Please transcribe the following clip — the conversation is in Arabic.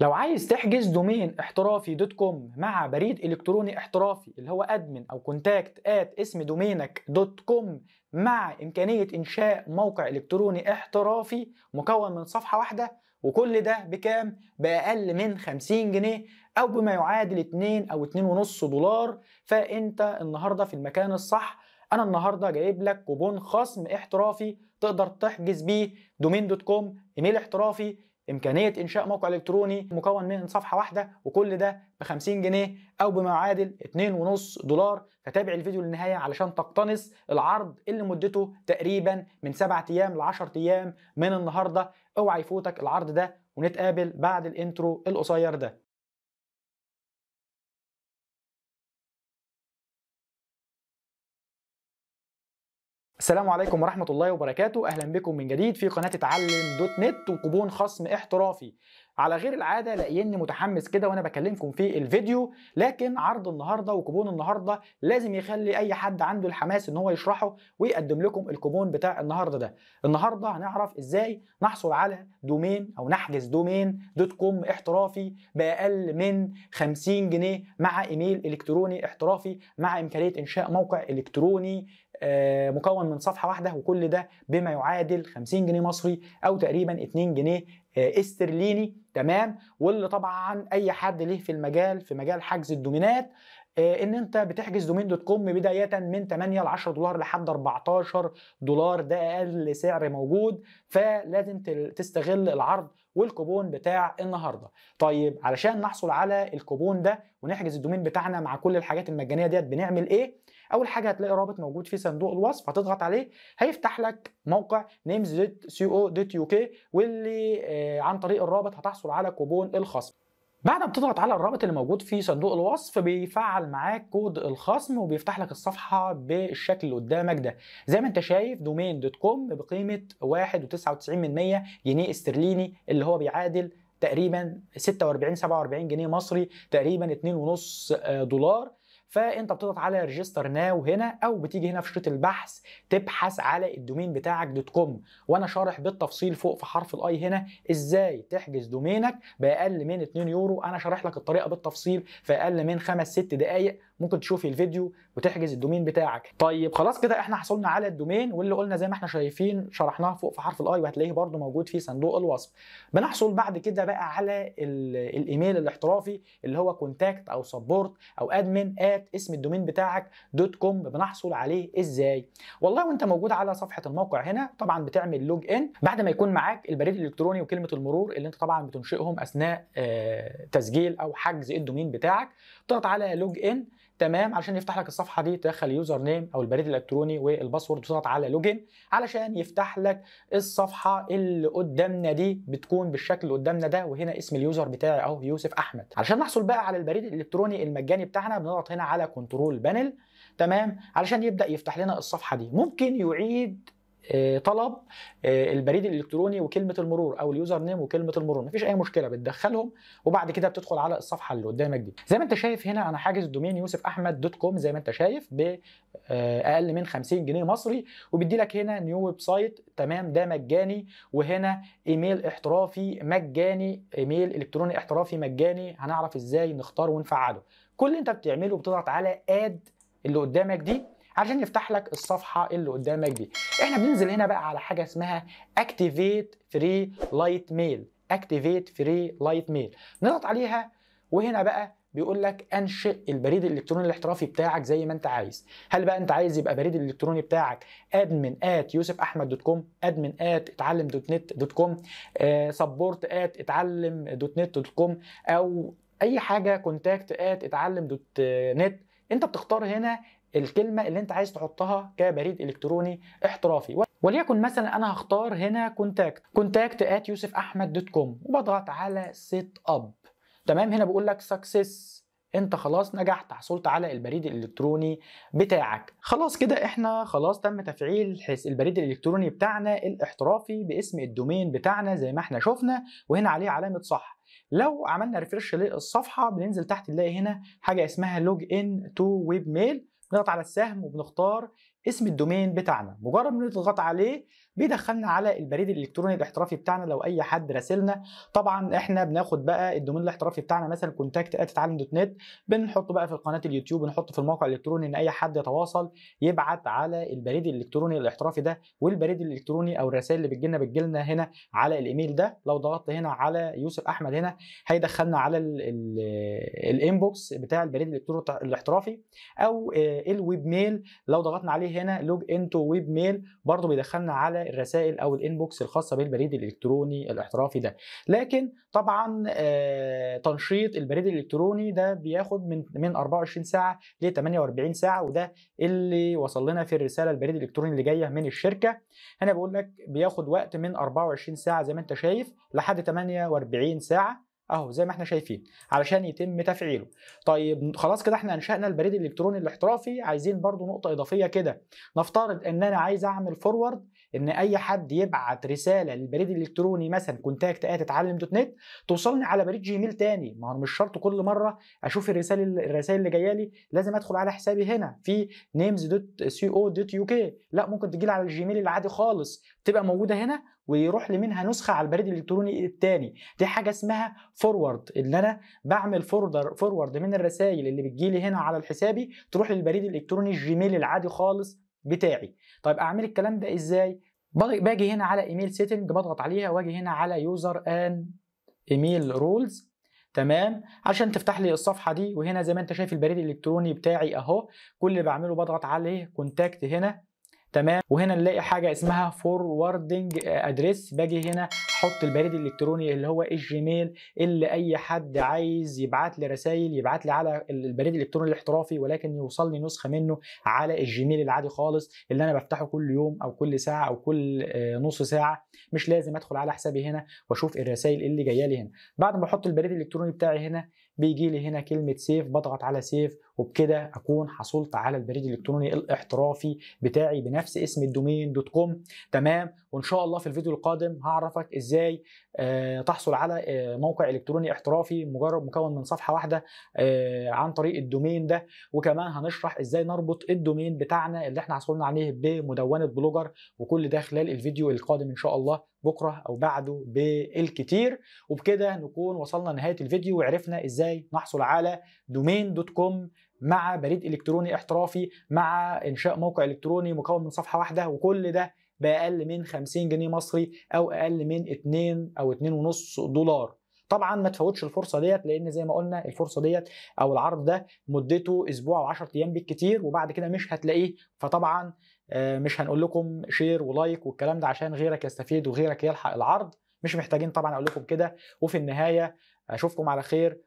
لو عايز تحجز دومين احترافي دوت كوم مع بريد الكتروني احترافي اللي هو ادمن او كونتاكت ات اسم دومينك دوت كوم مع امكانيه انشاء موقع الكتروني احترافي مكون من صفحه واحده وكل ده بكام؟ باقل من 50 جنيه او بما يعادل 2 او 2.5 دولار فانت النهارده في المكان الصح انا النهارده جايب لك كوبون خصم احترافي تقدر تحجز بيه دومين دوت كوم ايميل احترافي امكانيه انشاء موقع الكتروني مكون من صفحه واحده وكل ده ب 50 جنيه او بما يعادل 2.5 دولار فتابع الفيديو للنهايه علشان تقتنص العرض اللي مدته تقريبا من 7 ايام ل 10 ايام من النهارده اوعى يفوتك العرض ده ونتقابل بعد الانترو القصير ده السلام عليكم ورحمة الله وبركاته أهلا بكم من جديد في قناة اتعلم دوت نت وكوبون خصم احترافي على غير العادة لأني متحمس كده وأنا بكلمكم في الفيديو لكن عرض النهاردة وكوبون النهاردة لازم يخلي أي حد عنده الحماس إن هو يشرحه ويقدم لكم الكوبون بتاع النهاردة ده النهاردة هنعرف إزاي نحصل على دومين أو نحجز دومين دوت كوم احترافي بأقل من 50 جنيه مع إيميل إلكتروني احترافي مع إمكانية إنشاء موقع إلكتروني آه، مكون من صفحه واحده وكل ده بما يعادل 50 جنيه مصري او تقريبا 2 جنيه آه، استرليني تمام واللي طبعا اي حد ليه في المجال في مجال حجز الدومينات آه، ان انت بتحجز دومين دوت كوم بدايه من 8 ل 10 دولار لحد 14 دولار ده اقل سعر موجود فلازم تستغل العرض والكوبون بتاع النهارده طيب علشان نحصل على الكوبون ده ونحجز الدومين بتاعنا مع كل الحاجات المجانيه ديت بنعمل ايه اول حاجه هتلاقي رابط موجود في صندوق الوصف هتضغط عليه هيفتح لك موقع names.co.uk واللي آه، عن طريق الرابط هتحصل على كوبون الخصم بعد ما بتضغط على الرابط اللي موجود في صندوق الوصف بيفعل معاك كود الخصم وبيفتح لك الصفحه بالشكل اللي قدامك ده زي ما انت شايف دومين دوت كوم بقيمه 1.99 جنيه استرليني اللي هو بيعادل تقريبا 46 47 جنيه مصري تقريبا 2.5 آه، دولار فانت بتضغط على ريجستر ناو هنا او بتيجي هنا في شريط البحث تبحث على الدومين بتاعك دوت كوم وانا شارح بالتفصيل فوق في حرف الاي هنا ازاي تحجز دومينك باقل من 2 يورو انا شارح لك الطريقه بالتفصيل في اقل من 5 6 دقائق ممكن تشوف الفيديو وتحجز الدومين بتاعك طيب خلاص كده احنا حصلنا على الدومين واللي قلنا زي ما احنا شايفين شرحناه فوق في حرف الاي وهتلاقيه برده موجود في صندوق الوصف بنحصل بعد كده بقى على الايميل الاحترافي اللي هو كونتاكت او سبورت او ادمن ات اسم الدومين بتاعك دوت كوم بنحصل عليه ازاي والله وانت موجود على صفحه الموقع هنا طبعا بتعمل لوج ان بعد ما يكون معاك البريد الالكتروني وكلمه المرور اللي انت طبعا بتنشئهم اثناء آه، تسجيل او حجز الدومين بتاعك تضغط على لوج ان تمام علشان يفتح لك الصفحه دي تدخل اليوزر نيم او البريد الالكتروني والباسورد وتضغط على لوجن علشان يفتح لك الصفحه اللي قدامنا دي بتكون بالشكل اللي قدامنا ده وهنا اسم اليوزر بتاعي اهو يوسف احمد علشان نحصل بقى على البريد الالكتروني المجاني بتاعنا بنضغط هنا على كنترول بانل تمام علشان يبدا يفتح لنا الصفحه دي ممكن يعيد آه، طلب آه، البريد الالكتروني وكلمه المرور او اليوزر نيم وكلمه المرور مفيش اي مشكله بتدخلهم وبعد كده بتدخل على الصفحه اللي قدامك دي زي ما انت شايف هنا انا حاجز الدومين يوسف احمد دوت كوم زي ما انت شايف باقل آه، من 50 جنيه مصري وبيدي لك هنا نيو ويب سايت تمام ده مجاني وهنا ايميل احترافي مجاني ايميل الكتروني احترافي مجاني هنعرف ازاي نختار ونفعله كل اللي انت بتعمله بتضغط على اد اللي قدامك دي عشان يفتح لك الصفحه اللي قدامك دي احنا بننزل هنا بقى على حاجه اسمها اكتيفيت فري لايت ميل اكتيفيت فري لايت ميل نضغط عليها وهنا بقى بيقول لك انشئ البريد الالكتروني الاحترافي بتاعك زي ما انت عايز هل بقى انت عايز يبقى بريد الالكتروني بتاعك ادمن ات يوسف احمد دوت كوم ادمن ات اتعلم دوت نت دوت كوم سبورت ات اتعلم دوت نت دوت كوم او اي حاجه كونتاكت ات اتعلم دوت نت انت بتختار هنا الكلمه اللي انت عايز تحطها كبريد الكتروني احترافي وليكن مثلا انا هختار هنا كونتاكت كونتاكت ات يوسف احمد دوت كوم وبضغط على سيت اب تمام هنا بقول لك سكسس انت خلاص نجحت حصلت على البريد الالكتروني بتاعك خلاص كده احنا خلاص تم تفعيل البريد الالكتروني بتاعنا الاحترافي باسم الدومين بتاعنا زي ما احنا شفنا وهنا عليه علامه صح لو عملنا ريفرش للصفحه بننزل تحت نلاقي هنا حاجه اسمها لوج ان تو ويب ميل بنضغط على السهم وبنختار اسم الدومين بتاعنا مجرد ما نضغط عليه بيدخلنا على البريد الالكتروني الاحترافي بتاعنا لو اي حد راسلنا طبعا احنا بناخد بقى الدومين الاحترافي بتاعنا مثلا كونتاكت اتعلم دوت نت بنحطه بقى في قناه اليوتيوب بنحطه في الموقع الالكتروني ان اي حد يتواصل يبعت على البريد الالكتروني الاحترافي ده والبريد الالكتروني او الرسائل اللي بتجي لنا بتجي لنا هنا على الايميل ده لو ضغطت هنا على يوسف احمد هنا هيدخلنا على الانبوكس بتاع البريد الالكتروني الاحترافي او الويب ميل لو ضغطنا عليه هنا لوج تو ويب ميل برضو بيدخلنا على الرسائل او الانبوكس الخاصه بالبريد الالكتروني الاحترافي ده لكن طبعا آه، تنشيط البريد الالكتروني ده بياخد من من 24 ساعه ل 48 ساعه وده اللي وصل لنا في الرساله البريد الالكتروني اللي جايه من الشركه هنا بقول لك بياخد وقت من 24 ساعه زي ما انت شايف لحد 48 ساعه اهو زي ما احنا شايفين علشان يتم تفعيله طيب خلاص كده احنا انشأنا البريد الالكتروني الاحترافي عايزين برضو نقطة اضافية كده نفترض ان انا عايز اعمل فورورد ان اي حد يبعت رساله للبريد الالكتروني مثلا كونتاكت ات اتعلم دوت نت توصلني على بريد جيميل تاني ما هو مش شرط كل مره اشوف الرسائل الرسائل اللي جايه لي لازم ادخل على حسابي هنا في نيمز دوت سي او دوت يو كي لا ممكن تجي لي على الجيميل العادي خالص تبقى موجوده هنا ويروح لي منها نسخه على البريد الالكتروني الثاني دي حاجه اسمها فورورد ان انا بعمل فوردر فورورد من الرسائل اللي بتجي لي هنا على حسابي تروح للبريد الالكتروني الجيميل العادي خالص بتاعي طيب اعمل الكلام ده ازاي باجي هنا على ايميل سيتنج بضغط عليها واجي هنا على يوزر ان ايميل رولز تمام عشان تفتح لي الصفحه دي وهنا زي ما انت شايف البريد الالكتروني بتاعي اهو كل اللي بعمله بضغط عليه كونتاكت هنا تمام وهنا نلاقي حاجه اسمها فوروردنج ادريس باجي هنا احط البريد الالكتروني اللي هو الجيميل اللي اي حد عايز يبعت لي رسائل يبعت لي على البريد الالكتروني الاحترافي ولكن يوصلني نسخه منه على الجيميل العادي خالص اللي انا بفتحه كل يوم او كل ساعه او كل آه، نص ساعه مش لازم ادخل على حسابي هنا واشوف الرسائل اللي جايه لي هنا بعد ما احط البريد الالكتروني بتاعي هنا بيجي لي هنا كلمه سيف بضغط على سيف وبكده اكون حصلت على البريد الالكتروني الاحترافي بتاعي بنفس اسم الدومين دوت كوم تمام وان شاء الله في الفيديو القادم هعرفك ازاي آه، تحصل على آه، موقع الكتروني احترافي مجرد مكون من صفحه واحده آه، عن طريق الدومين ده وكمان هنشرح ازاي نربط الدومين بتاعنا اللي احنا حصلنا عليه بمدونه بلوجر وكل ده خلال الفيديو القادم ان شاء الله بكره او بعده بالكتير وبكده نكون وصلنا لنهايه الفيديو وعرفنا ازاي نحصل على دومين دوت كوم مع بريد الكتروني احترافي مع انشاء موقع الكتروني مكون من صفحه واحده وكل ده باقل من 50 جنيه مصري او اقل من 2 او 2.5 دولار طبعا ما تفوتش الفرصه ديت لان زي ما قلنا الفرصه ديت او العرض ده مدته اسبوع او 10 ايام بالكتير وبعد كده مش هتلاقيه فطبعا آه، مش هنقول لكم شير ولايك والكلام ده عشان غيرك يستفيد وغيرك يلحق العرض مش محتاجين طبعا اقول لكم كده وفي النهايه اشوفكم على خير